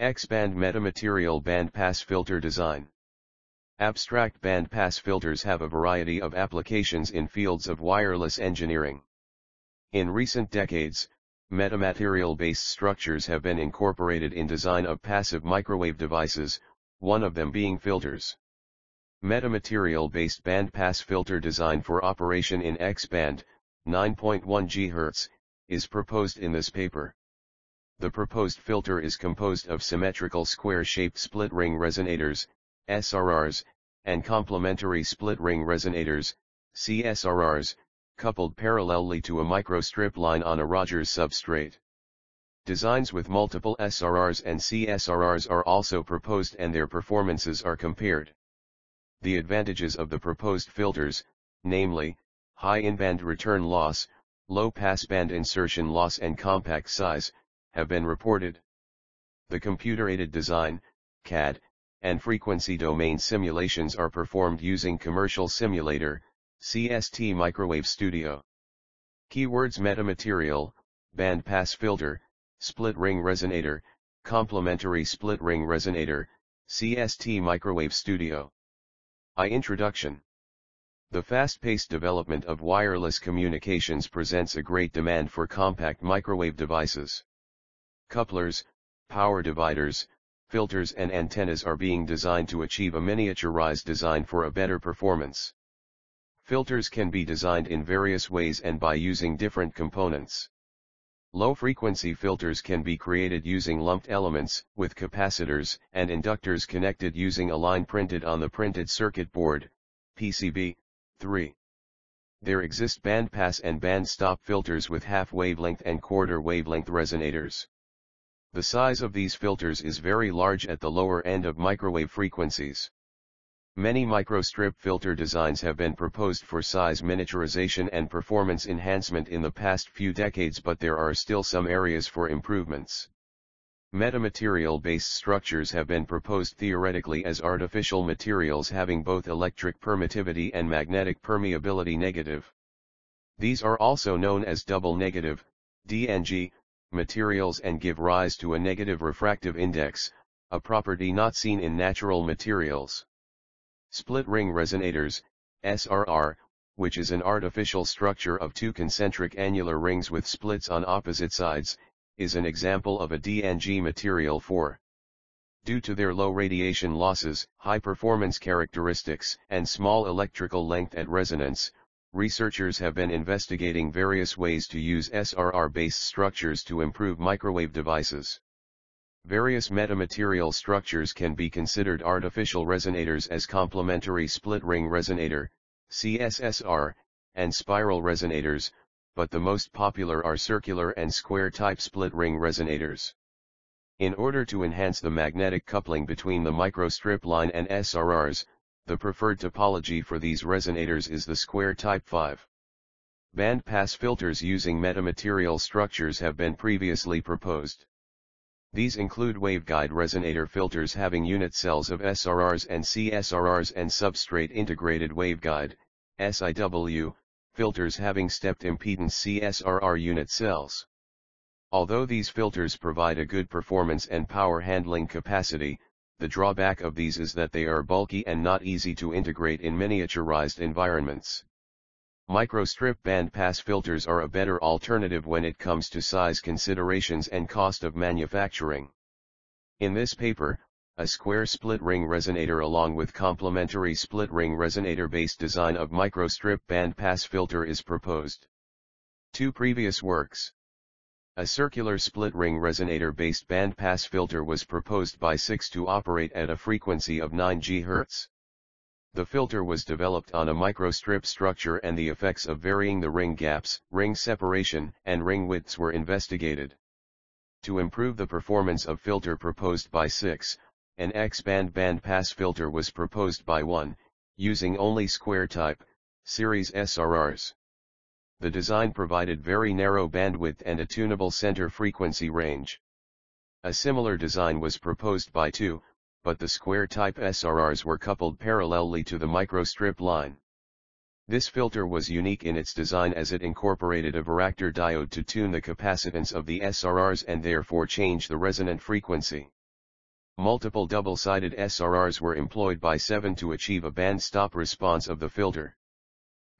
X-band metamaterial bandpass filter design. Abstract bandpass filters have a variety of applications in fields of wireless engineering. In recent decades, metamaterial-based structures have been incorporated in design of passive microwave devices, one of them being filters. Metamaterial-based bandpass filter design for operation in X-band, 9.1 GHz, is proposed in this paper. The proposed filter is composed of symmetrical square-shaped split-ring resonators, SRRs, and complementary split-ring resonators, CSRRs, coupled parallelly to a microstrip line on a Rogers substrate. Designs with multiple SRRs and CSRRs are also proposed and their performances are compared. The advantages of the proposed filters, namely, high inband return loss, low passband insertion loss and compact size, have been reported. The computer-aided design, CAD, and frequency domain simulations are performed using Commercial Simulator, CST Microwave Studio. Keywords metamaterial, bandpass filter, split ring resonator, complementary split ring resonator, CST Microwave Studio. I Introduction The fast-paced development of wireless communications presents a great demand for compact microwave devices couplers, power dividers, filters and antennas are being designed to achieve a miniaturized design for a better performance. Filters can be designed in various ways and by using different components. Low-frequency filters can be created using lumped elements, with capacitors and inductors connected using a line printed on the printed circuit board, PCB, 3. There exist bandpass and bandstop filters with half-wavelength and quarter-wavelength resonators. The size of these filters is very large at the lower end of microwave frequencies. Many microstrip filter designs have been proposed for size miniaturization and performance enhancement in the past few decades but there are still some areas for improvements. Metamaterial-based structures have been proposed theoretically as artificial materials having both electric permittivity and magnetic permeability negative. These are also known as double negative, DNG, materials and give rise to a negative refractive index, a property not seen in natural materials. Split ring resonators, SRR, which is an artificial structure of two concentric annular rings with splits on opposite sides, is an example of a DNG material for. Due to their low radiation losses, high performance characteristics, and small electrical length at resonance, researchers have been investigating various ways to use SRR-based structures to improve microwave devices. Various metamaterial structures can be considered artificial resonators as complementary split-ring resonator, CSSR, and spiral resonators, but the most popular are circular and square-type split-ring resonators. In order to enhance the magnetic coupling between the microstrip line and SRRs, the preferred topology for these resonators is the square type 5. Bandpass filters using metamaterial structures have been previously proposed. These include waveguide resonator filters having unit cells of SRRs and CSRRs and substrate integrated waveguide, SIW, filters having stepped impedance CSRR unit cells. Although these filters provide a good performance and power handling capacity, the drawback of these is that they are bulky and not easy to integrate in miniaturized environments. Microstrip bandpass filters are a better alternative when it comes to size considerations and cost of manufacturing. In this paper, a square split ring resonator along with complementary split ring resonator based design of microstrip bandpass filter is proposed. Two previous works a circular split-ring resonator-based bandpass filter was proposed by Six to operate at a frequency of 9 GHz. The filter was developed on a microstrip structure and the effects of varying the ring gaps, ring separation, and ring widths were investigated. To improve the performance of filter proposed by 6, an X-band bandpass filter was proposed by 1, using only square type, series SRRs the design provided very narrow bandwidth and a tunable center frequency range. A similar design was proposed by two, but the square-type SRRs were coupled parallelly to the microstrip line. This filter was unique in its design as it incorporated a varactor diode to tune the capacitance of the SRRs and therefore change the resonant frequency. Multiple double-sided SRRs were employed by 7 to achieve a band-stop response of the filter.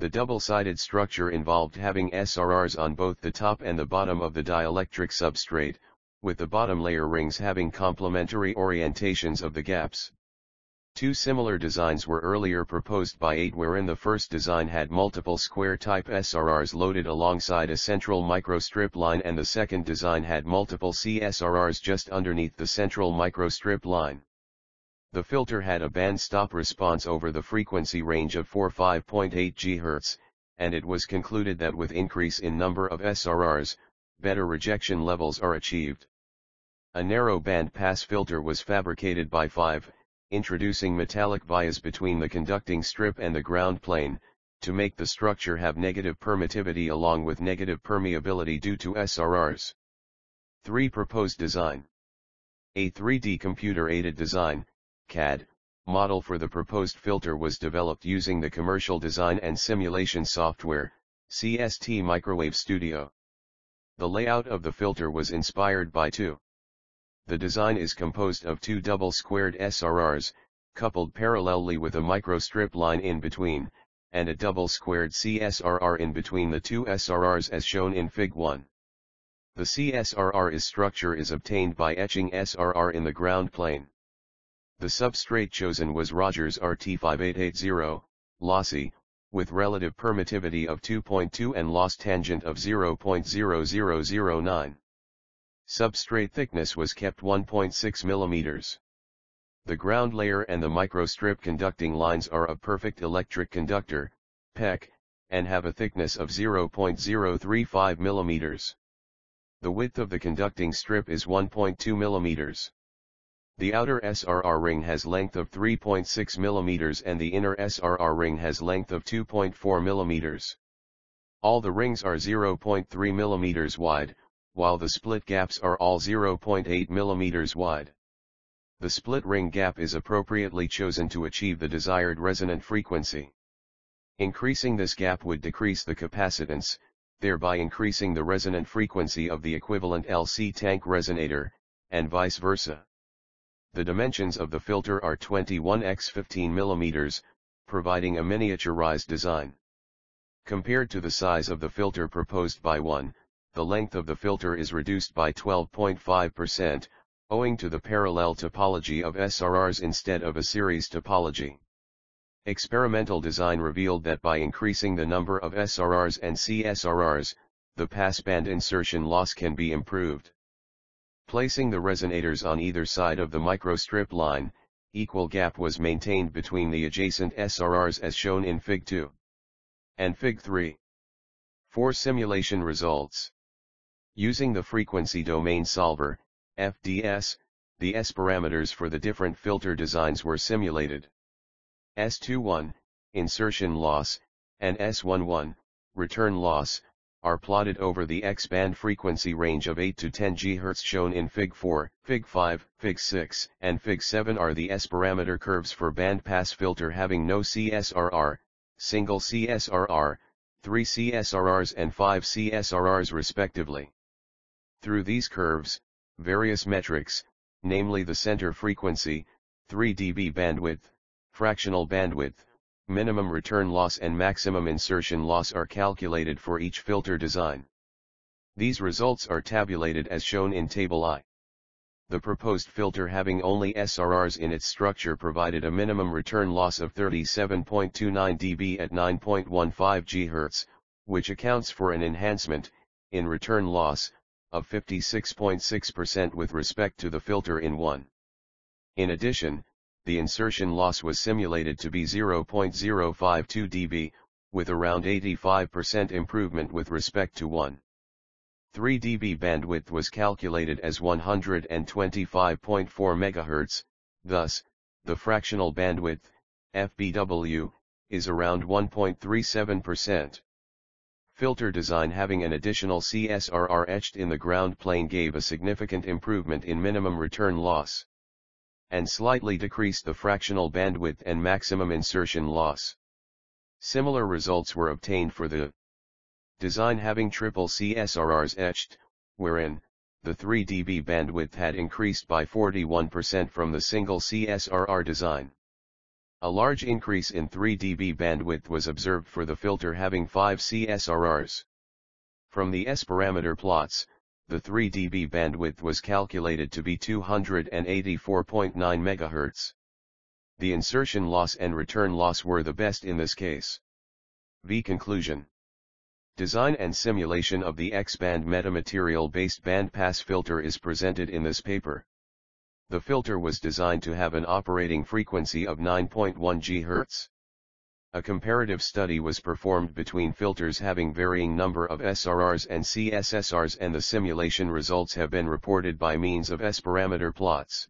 The double-sided structure involved having SRRs on both the top and the bottom of the dielectric substrate, with the bottom layer rings having complementary orientations of the gaps. Two similar designs were earlier proposed by 8 wherein the first design had multiple square-type SRRs loaded alongside a central microstrip line and the second design had multiple CSRRs just underneath the central microstrip line. The filter had a band-stop response over the frequency range of 45.8 GHz, and it was concluded that with increase in number of SRRs, better rejection levels are achieved. A narrow band pass filter was fabricated by 5, introducing metallic vias between the conducting strip and the ground plane, to make the structure have negative permittivity along with negative permeability due to SRRs. 3. Proposed design. A 3D computer-aided design, CAD, model for the proposed filter was developed using the commercial design and simulation software, CST Microwave Studio. The layout of the filter was inspired by two. The design is composed of two double squared SRRs, coupled parallelly with a microstrip line in between, and a double squared CSRR in between the two SRRs as shown in Fig 1. The CSRR is structure is obtained by etching SRR in the ground plane. The substrate chosen was Rogers RT5880, lossy, with relative permittivity of 2.2 and loss tangent of 0.0009. Substrate thickness was kept 1.6 mm. The ground layer and the microstrip conducting lines are a perfect electric conductor, PEC, and have a thickness of 0.035 mm. The width of the conducting strip is 1.2 mm. The outer SRR ring has length of 3.6 mm and the inner SRR ring has length of 2.4 mm. All the rings are 0.3 mm wide, while the split gaps are all 0.8 mm wide. The split ring gap is appropriately chosen to achieve the desired resonant frequency. Increasing this gap would decrease the capacitance, thereby increasing the resonant frequency of the equivalent LC tank resonator, and vice versa. The dimensions of the filter are 21 x 15 mm, providing a miniaturized design. Compared to the size of the filter proposed by one, the length of the filter is reduced by 12.5%, owing to the parallel topology of SRRs instead of a series topology. Experimental design revealed that by increasing the number of SRRs and CSRRs, the passband insertion loss can be improved. Placing the resonators on either side of the microstrip line, equal gap was maintained between the adjacent SRRs as shown in Fig 2 and Fig 3. For simulation results. Using the frequency domain solver, FDS, the S parameters for the different filter designs were simulated. S21, insertion loss, and S11, return loss, are plotted over the X-band frequency range of 8 to 10 GHz shown in Fig 4, Fig 5, Fig 6, and Fig 7 are the S-parameter curves for bandpass filter having no CSRR, single CSRR, 3 CSRRs and 5 CSRRs respectively. Through these curves, various metrics, namely the center frequency, 3 dB bandwidth, fractional bandwidth, minimum return loss and maximum insertion loss are calculated for each filter design. These results are tabulated as shown in Table I. The proposed filter having only SRRs in its structure provided a minimum return loss of 37.29 dB at 9.15 GHz, which accounts for an enhancement, in return loss, of 56.6% with respect to the filter in 1. In addition, the insertion loss was simulated to be 0.052 dB, with around 85% improvement with respect to 1. 3 dB bandwidth was calculated as 125.4 MHz, thus, the fractional bandwidth, FBW, is around 1.37%. Filter design having an additional CSRR etched in the ground plane gave a significant improvement in minimum return loss and slightly decreased the fractional bandwidth and maximum insertion loss. Similar results were obtained for the design having triple CSRRs etched, wherein, the 3 dB bandwidth had increased by 41% from the single CSRR design. A large increase in 3 dB bandwidth was observed for the filter having 5 CSRRs. From the S-parameter plots, the 3 dB bandwidth was calculated to be 284.9 MHz. The insertion loss and return loss were the best in this case. V conclusion. Design and simulation of the X-band metamaterial-based bandpass filter is presented in this paper. The filter was designed to have an operating frequency of 9.1 GHz a comparative study was performed between filters having varying number of SRRs and CSSRs and the simulation results have been reported by means of S-parameter plots.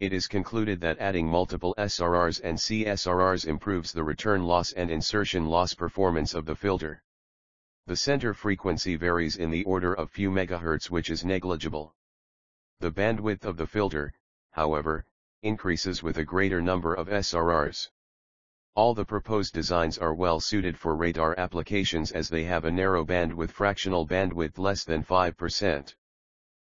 It is concluded that adding multiple SRRs and CSRRs improves the return loss and insertion loss performance of the filter. The center frequency varies in the order of few megahertz which is negligible. The bandwidth of the filter, however, increases with a greater number of SRRs. All the proposed designs are well suited for radar applications as they have a narrow band with fractional bandwidth less than 5%.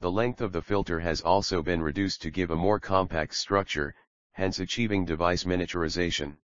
The length of the filter has also been reduced to give a more compact structure, hence achieving device miniaturization.